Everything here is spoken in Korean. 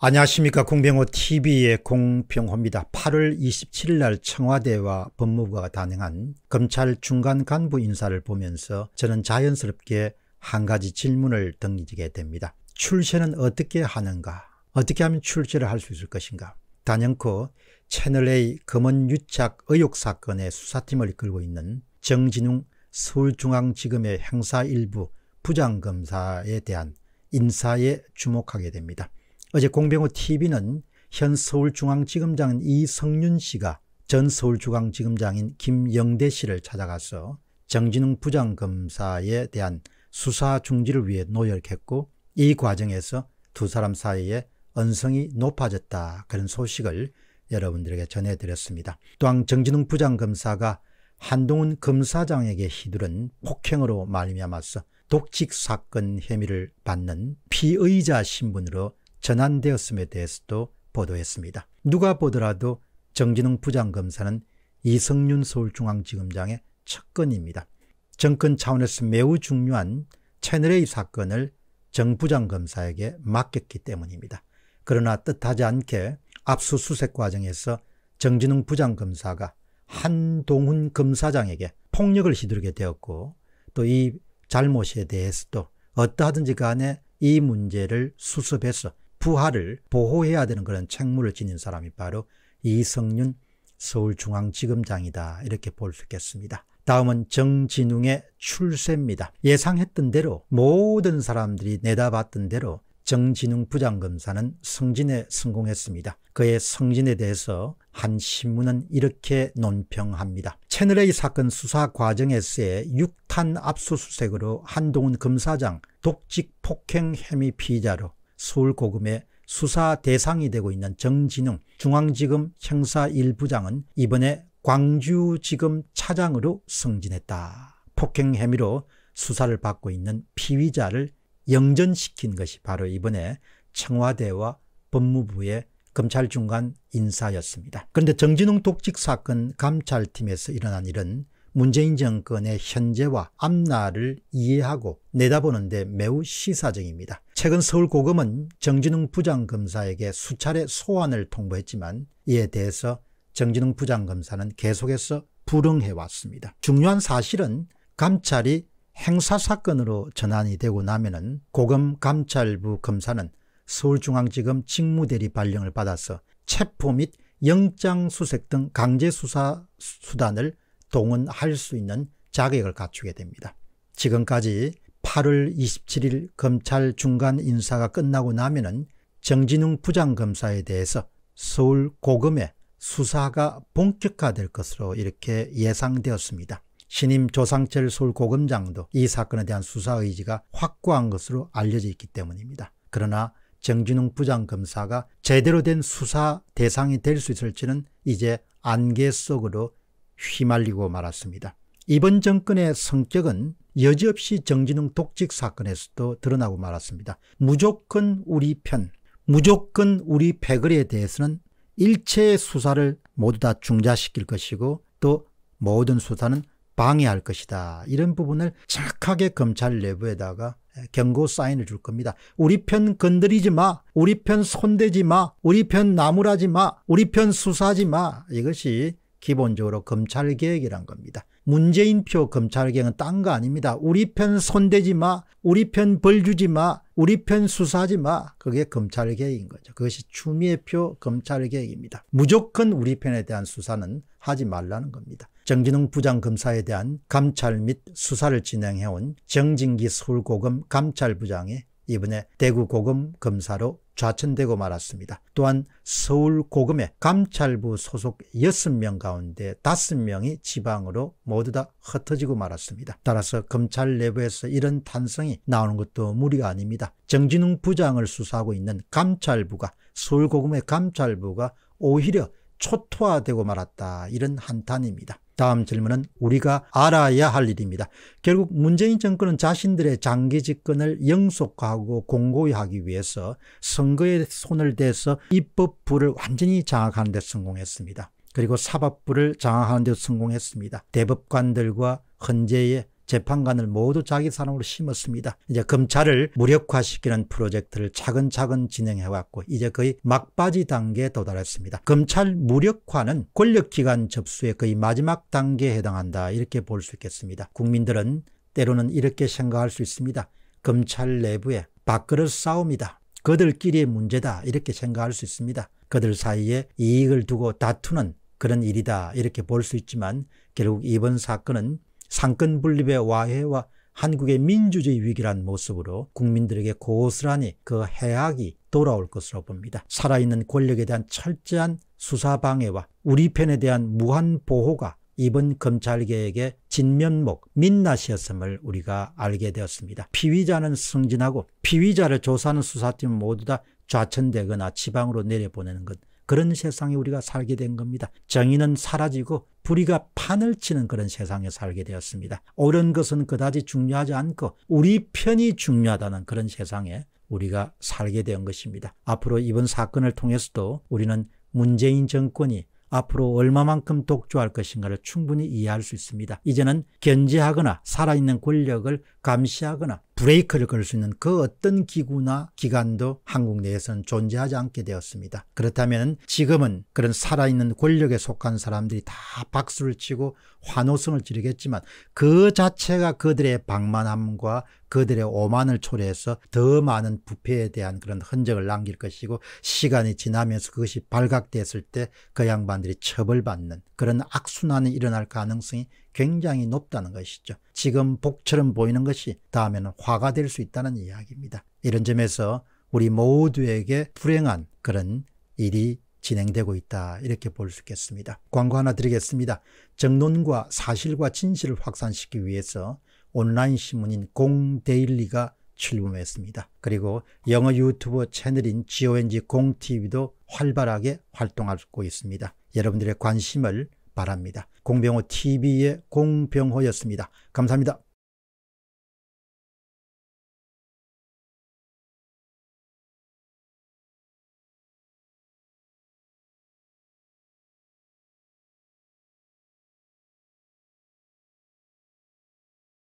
안녕하십니까 공병호TV의 공병호입니다. 8월 27일 날 청와대와 법무부가 단행한 검찰 중간 간부 인사를 보면서 저는 자연스럽게 한 가지 질문을 던지게 됩니다. 출세는 어떻게 하는가? 어떻게 하면 출세를 할 수 있을 것인가? 단연코 채널A 검은 유착 의혹 사건의 수사팀을 이끌고 있는 정진웅 서울중앙지검의 행사 일부 부장검사에 대한 인사에 주목하게 됩니다. 어제 공병호 TV는 현 서울중앙지검장 인 이성윤 씨가 전 서울중앙지검장인 김영대 씨를 찾아가서 정진웅 부장검사에 대한 수사 중지를 위해 노력했고 이 과정에서 두 사람 사이에 언성이 높아졌다 그런 소식을 여러분들에게 전해드렸습니다. 또한 정진웅 부장검사가 한동훈 검사장에게 휘두른 폭행으로 말미암아서 독직 사건 혐의를 받는 피의자 신분으로 전환되었음에 대해서도 보도했습니다. 누가 보더라도 정진웅 부장검사는 이성윤 서울중앙지검장의 첫건입니다. 정권 차원에서 매우 중요한 채널A 사건을 정 부장검사에게 맡겼기 때문입니다. 그러나 뜻하지 않게 압수수색 과정에서 정진웅 부장검사가 한동훈 검사장에게 폭력을 휘두르게 되었고 또 이 잘못에 대해서도 어떠하든지 간에 이 문제를 수습해서 부하를 보호해야 되는 그런 책무를 지닌 사람이 바로 이성윤 서울중앙지검장이다 이렇게 볼 수 있겠습니다. 다음은 정진웅의 출세입니다. 예상했던 대로 모든 사람들이 내다봤던 대로 정진웅 부장검사는 승진에 성공했습니다. 그의 승진에 대해서 한 신문은 이렇게 논평합니다. 채널A 사건 수사 과정에서의 육탄 압수수색으로 한동훈 검사장 독직 폭행 혐의 피의자로 서울 고금의 수사 대상이 되고 있는 정진웅 중앙지검 형사 1부장은 이번에 광주지검 차장으로 승진했다. 폭행 혐의로 수사를 받고 있는 피의자를 영전시킨 것이 바로 이번에 청와대와 법무부의 검찰 중간 인사였습니다. 그런데 정진웅 독직 사건 감찰팀에서 일어난 일은 문재인 정권의 현재와 앞날을 이해하고 내다보는데 매우 시사적입니다. 최근 서울고검은 정진웅 부장검사에게 수차례 소환을 통보했지만 이에 대해서 정진웅 부장검사는 계속해서 불응해왔습니다. 중요한 사실은 감찰이 행사사건으로 전환이 되고 나면은 고검 감찰부 검사는 서울중앙지검 직무대리 발령을 받아서 체포 및 영장수색 등 강제수사 수단을 동원할 수 있는 자격을 갖추게 됩니다. 지금까지 8월 27일 검찰 중간 인사가 끝나고 나면은 정진웅 부장검사에 대해서 서울 고검의 수사가 본격화될 것으로 이렇게 예상되었습니다. 신임 조상철 서울 고검장도 이 사건에 대한 수사 의지가 확고한 것으로 알려져 있기 때문입니다. 그러나 정진웅 부장검사가 제대로 된 수사 대상이 될 수 있을지는 이제 안개 속으로 휘말리고 말았습니다. 이번 정권의 성격은 여지없이 정진웅 독직 사건에서도 드러나고 말았습니다. 무조건 우리 편, 무조건 우리 패거리에 대해서는 일체의 수사를 모두 다 중자시킬 것이고 또 모든 수사는 방해할 것이다. 이런 부분을 정확하게 검찰 내부에다가 경고 사인을 줄 겁니다. 우리 편 건드리지 마. 우리 편 손대지 마. 우리 편 나무라지 마. 우리 편 수사하지 마. 이것이 기본적으로 검찰개혁이란 겁니다. 문재인표 검찰개혁은 딴 거 아닙니다. 우리 편 손대지 마. 우리 편 벌 주지 마. 우리 편 수사하지 마. 그게 검찰개혁인 거죠. 그것이 추미애표 검찰개혁입니다. 무조건 우리 편에 대한 수사는 하지 말라는 겁니다. 정진웅 부장검사에 대한 감찰 및 수사를 진행해온 정진기 서울고검 감찰부장이 이번에 대구고검 검사로 좌천되고 말았습니다. 또한 서울 고금의 감찰부 소속 6명 가운데 5명이 지방으로 모두 다 흩어지고 말았습니다. 따라서 검찰 내부에서 이런 탄성이 나오는 것도 무리가 아닙니다. 정진웅 부장을 수사하고 있는 감찰부가 서울 고금의 감찰부가 오히려 초토화되고 말았다. 이런 한탄입니다. 다음 질문은 우리가 알아야 할 일입니다. 결국 문재인 정권은 자신들의 장기 집권을 영속하고 공고히 하기 위해서 선거에 손을 대서 입법부를 완전히 장악하는 데 성공했습니다. 그리고 사법부를 장악하는 데 성공했습니다. 대법관들과 헌재의 재판관을 모두 자기 사람으로 심었습니다. 이제 검찰을 무력화시키는 프로젝트를 차근차근 진행해왔고 이제 거의 막바지 단계에 도달했습니다. 검찰 무력화는 권력기관 접수의 거의 마지막 단계에 해당한다 이렇게 볼 수 있겠습니다. 국민들은 때로는 이렇게 생각할 수 있습니다. 검찰 내부에 밥그릇 싸움이다. 그들끼리의 문제다 이렇게 생각할 수 있습니다. 그들 사이에 이익을 두고 다투는 그런 일이다 이렇게 볼 수 있지만 결국 이번 사건은 상권 분립의 와해와 한국의 민주주의 위기란 모습으로 국민들에게 고스란히 그 해악이 돌아올 것으로 봅니다. 살아있는 권력에 대한 철저한 수사 방해와 우리 편에 대한 무한 보호가 이번 검찰개혁의 진면목, 민낯이었음을 우리가 알게 되었습니다. 피의자는 승진하고 피의자를 조사하는 수사팀 모두 다 좌천되거나 지방으로 내려보내는 것 그런 세상에 우리가 살게 된 겁니다. 정의는 사라지고 불의가 판을 치는 그런 세상에 살게 되었습니다. 옳은 것은 그다지 중요하지 않고 우리 편이 중요하다는 그런 세상에 우리가 살게 된 것입니다. 앞으로 이번 사건을 통해서도 우리는 문재인 정권이 앞으로 얼마만큼 독주할 것인가를 충분히 이해할 수 있습니다. 이제는 견제하거나 살아있는 권력을 감시하거나 브레이크를 걸 수 있는 그 어떤 기구나 기관도 한국 내에서는 존재하지 않게 되었습니다. 그렇다면 지금은 그런 살아있는 권력에 속한 사람들이 다 박수를 치고 환호성을 지르겠지만 그 자체가 그들의 방만함과 그들의 오만을 초래해서 더 많은 부패에 대한 그런 흔적을 남길 것이고 시간이 지나면서 그것이 발각됐을 때 그 양반들이 처벌받는 그런 악순환이 일어날 가능성이 굉장히 높다는 것이죠. 지금 복처럼 보이는 것이 다음에는 화가 될 수 있다는 이야기입니다. 이런 점에서 우리 모두에게 불행한 그런 일이 진행되고 있다 이렇게 볼 수 있겠습니다. 광고 하나 드리겠습니다. 정론과 사실과 진실을 확산시키기 위해서 온라인 신문인 공데일리가 출범했습니다. 그리고 영어 유튜브 채널인 GONG 공TV도 활발하게 활동하고 있습니다. 여러분들의 관심을 바랍니다. 공병호 TV의 공병호였습니다. 감사합니다.